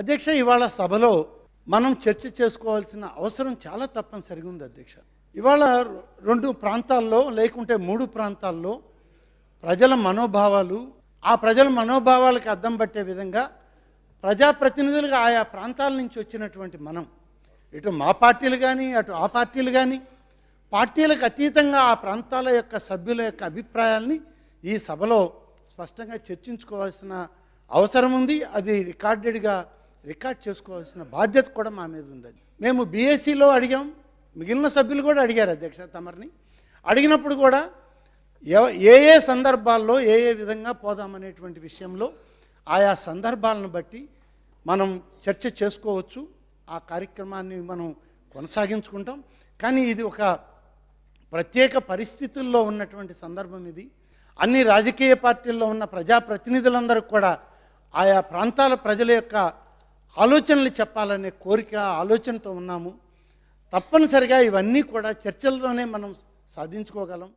అధ్యక్ష ఇవాళ సభలో మనం చర్చ చేసుకోవాల్సిన అవసరం చాలా తప్పనిసరిగా ఉంది అధ్యక్ష ఇవాళ రెండు ప్రాంతాల్లో లేకుంటే మూడు ప్రాంతాల్లో ప్రజల మనోభావాలు ఆ ప్రజల మనోభావాలకు అద్దం పట్టే విధంగా ప్రజాప్రతినిధులుగా ఆయా ప్రాంతాల నుంచి వచ్చినటువంటి మనం ఇటు మా పార్టీలు కానీ అటు ఆ పార్టీలు కానీ పార్టీలకు అతీతంగా ఆ ప్రాంతాల యొక్క సభ్యుల యొక్క అభిప్రాయాల్ని ఈ సభలో స్పష్టంగా చర్చించుకోవాల్సిన అవసరం ఉంది అది రికార్డెడ్గా రికార్డ్ చేసుకోవాల్సిన బాధ్యత కూడా మా మీద ఉందని మేము బీఎస్సీలో e అడిగాం మిగిలిన సభ్యులు కూడా అడిగారు అధ్యక్ష తమరిని అడిగినప్పుడు కూడా ఏ ఏ సందర్భాల్లో ఏ ఏ విధంగా పోదామనేటువంటి విషయంలో ఆయా సందర్భాలను బట్టి మనం చర్చ చేసుకోవచ్చు ఆ కార్యక్రమాన్ని మనం కొనసాగించుకుంటాం కానీ ఇది ఒక ప్రత్యేక పరిస్థితుల్లో ఉన్నటువంటి సందర్భం ఇది అన్ని రాజకీయ పార్టీల్లో ఉన్న ప్రజాప్రతినిధులందరూ కూడా ఆయా ప్రాంతాల ప్రజల యొక్క ఆలోచనలు చెప్పాలనే కోరిక ఆలోచనతో ఉన్నాము తప్పనిసరిగా ఇవన్నీ కూడా చర్చల్లోనే మనం సాధించుకోగలం